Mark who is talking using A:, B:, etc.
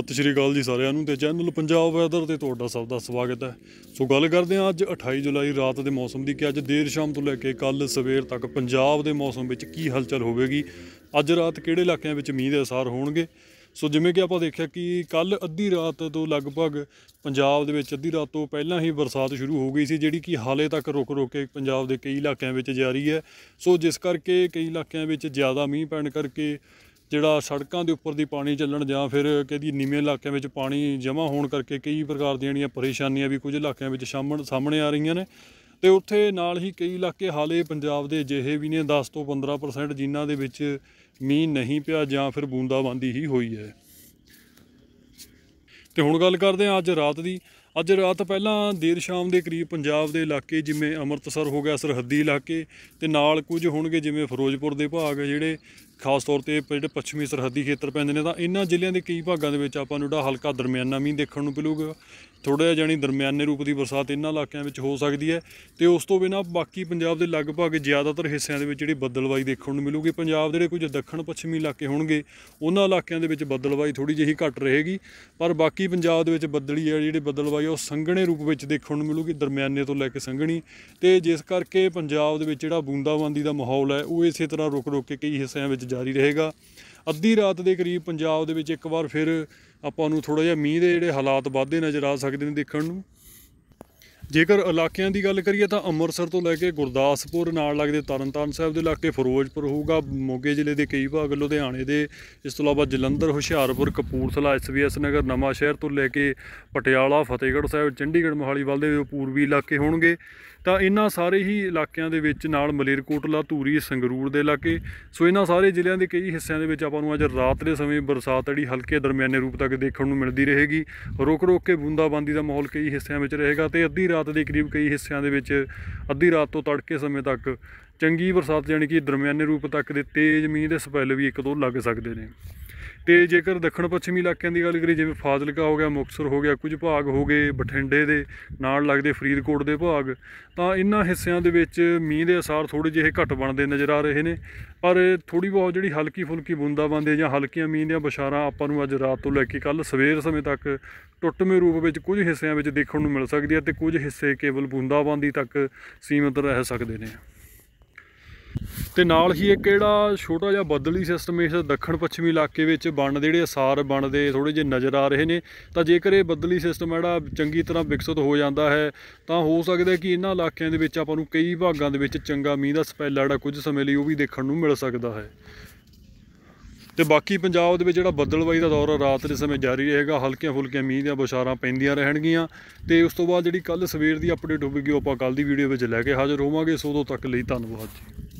A: ਸਤਿ ਸ਼੍ਰੀ ਅਕਾਲ ਜੀ ਸਾਰਿਆਂ ਨੂੰ ਤੇ ਚੈਨਲ ਪੰਜਾਬ ਵੈਦਰ ਤੇ ਤੁਹਾਡਾ ਸਭ ਦਾ ਸਵਾਗਤ ਹੈ ਸੋ ਗੱਲ ਕਰਦੇ ਹਾਂ ਅੱਜ 28 ਜੁਲਾਈ ਰਾਤ ਦੇ ਮੌਸਮ ਦੀ ਕਿ ਅੱਜ ਦੇਰ ਸ਼ਾਮ ਤੋਂ ਲੈ ਕੇ ਕੱਲ ਸਵੇਰ ਤੱਕ ਪੰਜਾਬ ਦੇ ਮੌਸਮ ਵਿੱਚ ਕੀ ਹਲਚਲ ਹੋਵੇਗੀ ਅੱਜ ਰਾਤ ਕਿਹੜੇ ਇਲਾਕਿਆਂ ਵਿੱਚ ਮੀਂਹ ਦੇ ਅਸਰ ਹੋਣਗੇ ਸੋ ਜਿਵੇਂ ਕਿ ਆਪਾਂ ਦੇਖਿਆ ਕਿ ਕੱਲ ਅੱਧੀ ਰਾਤ ਤੋਂ ਲਗਭਗ ਪੰਜਾਬ ਦੇ ਵਿੱਚ ਅੱਧੀ ਰਾਤ ਤੋਂ ਪਹਿਲਾਂ ਹੀ ਬਰਸਾਤ ਸ਼ੁਰੂ ਹੋ ਗਈ ਸੀ ਜਿਹੜੀ ਕਿ ਹਾਲੇ ਤੱਕ ਰੁਕ-ਰੁਕ ਕੇ ਪੰਜਾਬ ਦੇ ਕਈ ਇਲਾਕਿਆਂ ਵਿੱਚ ਜਾਰੀ ਹੈ ਸੋ ਜਿਸ ਕਰਕੇ ਕਈ ਇਲਾਕਿਆਂ ਵਿੱਚ ਜ਼ਿਆਦਾ ਮੀਂਹ ਪੈਣ ਕਰਕੇ ਜਿਹੜਾ ਸੜਕਾਂ ਦੇ ਉੱਪਰ ਦੀ ਪਾਣੀ ਚੱਲਣ ਜਾਂ ਫਿਰ ਕਿਹਦੀ ਨੀਵੇਂ ਇਲਾਕਿਆਂ ਵਿੱਚ ਪਾਣੀ ਜਮ੍ਹਾਂ ਹੋਣ ਕਰਕੇ ਕਈ ਪ੍ਰਕਾਰ ਦੀਆਂ ਜਿਹੜੀਆਂ ਪਰੇਸ਼ਾਨੀਆਂ ਵੀ ਕੁਝ ਇਲਾਕਿਆਂ ਵਿੱਚ ਸਾਹਮਣੇ ਆ ਰਹੀਆਂ ਨੇ ਤੇ ਉੱਥੇ ਨਾਲ ਹੀ ਕਈ ਇਲਾਕੇ ਹਾਲੇ ਪੰਜਾਬ ਦੇ ਜਿਹੇ ਵੀ ਨੇ 10 ਤੋਂ 15% ਜਿਨ੍ਹਾਂ ਦੇ ਵਿੱਚ ਮੀਂਹ ਨਹੀਂ ਪਿਆ ਜਾਂ ਫਿਰ ਬੂੰਦਾਬਾਂਦੀ ਹੀ ਹੋਈ ਹੈ ਤੇ ਹੁਣ ਗੱਲ ਕਰਦੇ ਆ ਅੱਜ ਰਾਤ ਦੀ ਅੱਜ ਰਾਤ ਪਹਿਲਾਂ ਦੇਰ ਸ਼ਾਮ ਦੇ ਕਰੀਬ ਪੰਜਾਬ ਦੇ ਇਲਾਕੇ ਜਿਵੇਂ ਅੰਮ੍ਰਿਤਸਰ ਹੋ ਗਿਆ ਸਰਹੱਦੀ ਇਲਾਕੇ ਤੇ ਨਾਲ ਕੁਝ ਹੋਣਗੇ ਜਿਵੇਂ ਫਿਰੋਜ਼ਪੁਰ ਦੇ ਭਾਗ ਜਿਹੜੇ ਖਾਸ ਤੌਰ ਤੇ ਜਿਹੜੇ ਪੱਛਮੀ ਸਰਹੱਦੀ ਖੇਤਰ ਪੈਂਦੇ ਨੇ ਤਾਂ ਇਹਨਾਂ ਜ਼ਿਲ੍ਹਿਆਂ ਦੇ ਕਈ ਭਾਗਾਂ ਦੇ ਵਿੱਚ ਆਪਾਂ ਨੂੰ ਜਿਹੜਾ ਹਲਕਾ ਦਰਮਿਆਨਾ ਮੀਂਹ ਦੇਖਣ ਨੂੰ ਮਿਲੂਗਾ ਥੋੜਾ ਜਿਹਾ ਜਾਨੀ ਦਰਮਿਆਨੇ ਰੂਪ ਦੀ ਬਰਸਾਤ ਇਹਨਾਂ ਇਲਾਕਿਆਂ ਵਿੱਚ ਹੋ ਸਕਦੀ ਹੈ ਤੇ ਉਸ ਤੋਂ ਬਿਨਾਂ ਬਾਕੀ ਪੰਜਾਬ ਦੇ ਲਗਭਗ ਜ਼ਿਆਦਾਤਰ ਹਿੱਸਿਆਂ ਦੇ ਵਿੱਚ ਜਿਹੜੀ ਬੱਦਲਵਾਈ ਦੇਖਣ ਨੂੰ ਮਿਲੂਗੀ ਪੰਜਾਬ ਦੇ ਜਿਹੜੇ ਕੁਝ ਦੱਖਣ ਪੱਛਮੀ ਇਲਾਕੇ ਹੋਣਗੇ ਉਹਨਾਂ ਇਲਾਕਿਆਂ ਦੇ ਵਿੱਚ ਬੱਦਲਵਾਈ ਥੋੜੀ ਜਿਹੀ ਘਟ ਰਹੇਗੀ ਪਰ ਬਾਕੀ ਪੰਜਾਬ ਦੇ ਵਿੱਚ ਬੱਦਲੀ ਜਿਹੜੀ ਬੱਦਲਵਾਈ ਹੈ ਉਹ ਸੰਘਣੇ ਰੂਪ ਵਿੱਚ ਦੇਖਣ ਨੂੰ ਮਿਲੂਗੀ ਦਰਮਿਆਨੇ ਤੋਂ ਲੈ ਕੇ ਸੰਘਣੀ ਤੇ ਜਿਸ ਕਰਕੇ ਪੰਜਾਬ ਦੇ ਵਿੱਚ ਜਿਹੜਾ ਬੂੰਦਾਬਾਂਦੀ ਦਾ ਮਾਹੌਲ ਹੈ ਉਹ ਇਸੇ ਤਰ੍ਹਾਂ ਰੁਕ-ਰੁਕ ਕੇ ਕਈ ਹਿੱਸਿਆਂ ਵਿੱਚ ਜਾਰੀ ਰਹੇਗਾ ਅੱਧੀ ਰਾਤ ਦੇ ਕਰੀਬ ਪੰਜਾਬ ਦੇ ਵਿੱਚ ਇੱਕ ਵਾਰ ਫਿਰ ਆਪਾਂ ਨੂੰ ਥੋੜਾ ਜਿਹਾ ਮੀਂਹ ਦੇ ਜਿਹੜੇ ਹਾਲਾਤ ਵਾਧੇ ਨਜ਼ਰ ਆ ਸਕਦੇ ਨੇ ਦੇਖਣ ਨੂੰ ਜੇਕਰ ਇਲਾਕਿਆਂ ਦੀ ਗੱਲ ਕਰੀਏ ਤਾਂ ਅੰਮ੍ਰਿਤਸਰ ਤੋਂ ਲੈ ਕੇ ਗੁਰਦਾਸਪੁਰ ਨਾਲ ਲੱਗਦੇ ਤਰਨਤਾਰਨ ਸਾਹਿਬ ਦੇ ਇਲਾਕੇ ਫਿਰੋਜ਼ਪੁਰ ਹੋਊਗਾ ਮੋਗੇ ਜ਼ਿਲ੍ਹੇ ਦੇ ਕਈ ਭਾਗ ਲੁਧਿਆਣੇ ਦੇ ਇਸ ਤੋਂ ਇਲਾਵਾ ਜਲੰਧਰ ਹੁਸ਼ਿਆਰਪੁਰ ਕਪੂਰਥਲਾ ਐਸਵੀਐਸ ਨਗਰ ਨਵਾਂ ਸ਼ਹਿਰ ਤੋਂ ਲੈ ਕੇ ਪਟਿਆਲਾ ਫਤਿਹਗੜ੍ਹ ਸਾਹਿਬ ਚੰਡੀਗੜ੍ਹ ਮੋਹਾਲੀ ਵੱਲ ਦੇ ਪੂਰਬੀ ਇਲਾਕੇ ਹੋਣਗੇ ਤਾਂ ਇਹਨਾਂ ਸਾਰੇ ਹੀ ਇਲਾਕਿਆਂ ਦੇ ਵਿੱਚ ਨਾਲ ਮਲੇਰਕੋਟਲਾ ਧੂਰੀ ਸੰਗਰੂਰ ਦੇ ਇਲਾਕੇ ਸੋ ਇਹਨਾਂ ਸਾਰੇ ਜ਼ਿਲ੍ਹਿਆਂ ਦੇ ਕਈ ਹਿੱਸਿਆਂ ਦੇ ਵਿੱਚ ਆਪਾਂ ਨੂੰ ਅੱਜ ਰਾਤ ਦੇ ਸਮੇਂ ਬਰਸਾਤ ਜਿਹੜੀ ਹਲਕੇ ਦਰਮਿਆਨੇ ਰੂਪ ਤੱਕ ਦੇਖਣ ਨੂੰ ਮਿਲਦੀ ਰਹੇਗੀ ਰੁਕ ਰੁਕ ਕੇ ਬੂੰਦਾਬਾਂਦੀ ਦਾ ਮਾਹੌਲ ਕਈ ਹਿੱਸਿਆਂ ਵਿੱਚ ਰਹੇਗਾ ਤੇ ਅੱਧੀ ਰਾਤ ਦੇ ਕਰੀਬ ਕਈ ਹਿੱਸਿਆਂ ਦੇ ਵਿੱਚ ਅੱਧੀ ਰਾਤ ਤੋਂ ਤੜਕੇ ਸਮੇਂ ਤੱਕ ਚੰਗੀ ਬਰਸਾਤ ਯਾਨੀ ਕਿ ਦਰਮਿਆਨੇ ਰੂਪ ਤੱਕ ਦੇ ਤੇਜ਼ ਮੀਂਹ ਦੇ ਸਪੈਲ ਵੀ ਇੱਕ ਦੋ ਲੱਗ ਸਕਦੇ ਨੇ ਤੇ ਜੇਕਰ ਦੱਖਣ ਪੱਛਮੀ ਇਲਾਕਿਆਂ ਦੀ ਗੱਲ ਕਰੀ ਜਿਵੇਂ ਫਾਜ਼ਿਲਕਾ ਹੋ ਗਿਆ ਮੁਕਸਰ ਹੋ ਗਿਆ ਕੁਝ ਭਾਗ ਹੋ ਗਏ ਬਠਿੰਡੇ ਦੇ ਨਾਲ ਲੱਗਦੇ ਫਰੀਦਕੋਟ ਦੇ ਭਾਗ ਤਾਂ ਇਨ੍ਹਾਂ ਹਿੱਸਿਆਂ ਦੇ ਵਿੱਚ ਮੀਂਹ ਦੇ ਅਸਰ ਥੋੜੇ ਜਿਹੇ ਘੱਟ ਬਣਦੇ ਨਜ਼ਰ ਆ ਰਹੇ ਨੇ ਪਰ ਥੋੜੀ ਬਹੁਤ ਜਿਹੜੀ ਹਲਕੀ ਫੁਲਕੀ ਬੰਦੇ ਜਾਂ ਹਲਕੀਆਂ ਮੀਂਹ ਦੀਆਂ ਬਸ਼ਾਰਾਂ ਆਪਾਂ ਨੂੰ ਅੱਜ ਰਾਤ ਤੋਂ ਲੈ ਕੇ ਕੱਲ ਸਵੇਰ ਸਮੇਂ ਤੱਕ ਟੁੱਟਵੇਂ ਰੂਪ ਵਿੱਚ ਕੁਝ ਹਿੱਸਿਆਂ ਵਿੱਚ ਦੇਖਣ ਨੂੰ ਮਿਲ ਸਕਦੀ ਹੈ ਤੇ ਕੁਝ ਹਿੱਸੇ ਕੇਵਲ ਬੰਦੀ ਤੱਕ ਸੀਮਿਤ ਰਹਿ ਸਕਦੇ ਨੇ ਤੇ ਨਾਲ ਹੀ ਇੱਕ ਜਿਹੜਾ ਛੋਟਾ ਜਿਹਾ ਬੱਦਲੀ ਸਿਸਟਮ ਇਸ ਦੱਖਣ ਪੱਛਮੀ ਇਲਾਕੇ ਵਿੱਚ ਬਣ ਜਿਹੜੇ ਅਸਾਰ ਬਣਦੇ ਥੋੜੇ ਜਿਹੇ ਨਜ਼ਰ ਆ ਰਹੇ ਨੇ ਤਾਂ ਜੇਕਰ ਇਹ ਬੱਦਲੀ ਸਿਸਟਮ ਜਿਹੜਾ ਚੰਗੀ ਤਰ੍ਹਾਂ ਵਿਕਸਿਤ ਹੋ ਜਾਂਦਾ ਹੈ ਤਾਂ ਹੋ ਸਕਦਾ ਕਿ ਇਹਨਾਂ ਇਲਾਕਿਆਂ ਦੇ ਵਿੱਚ ਆਪਾਂ ਨੂੰ ਕਈ ਭਾਗਾਂ ਦੇ ਵਿੱਚ ਚੰਗਾ ਮੀਂਹ ਦਾ ਸਪੈਲ ਜਿਹੜਾ ਕੁਝ ਸਮੇਂ ਲਈ ਉਹ ਵੀ ਦੇਖਣ ਨੂੰ ਮਿਲ ਸਕਦਾ ਹੈ ਤੇ ਬਾਕੀ ਪੰਜਾਬ ਦੇ ਵਿੱਚ ਜਿਹੜਾ ਬੱਦਲਵਾਈ ਦਾ ਦੌਰ ਰਾਤ ਦੇ ਸਮੇਂ ਜਾਰੀ ਰਹੇਗਾ ਹਲਕੀਆਂ ਫੁਲਕੀਆਂ ਮੀਂਹ ਦੀਆਂ ਬੁਸ਼ਾਰਾਂ ਪੈਂਦੀਆਂ ਰਹਿਣਗੀਆਂ ਤੇ ਉਸ ਤੋਂ ਬਾਅਦ ਜਿਹੜੀ ਕੱਲ ਸਵੇਰ ਦੀ ਅਪਡੇਟ ਹੋਵੇਗੀ ਉਹ ਆਪਾਂ ਕੱਲ ਦੀ ਵੀਡੀਓ ਵਿੱਚ ਲੈ ਕੇ ਹਾਜ਼ਰ ਹੋਵਾਂਗੇ ਸੋ ਉਦੋਂ ਤੱਕ ਲਈ ਧੰਨਵਾਦ ਜੀ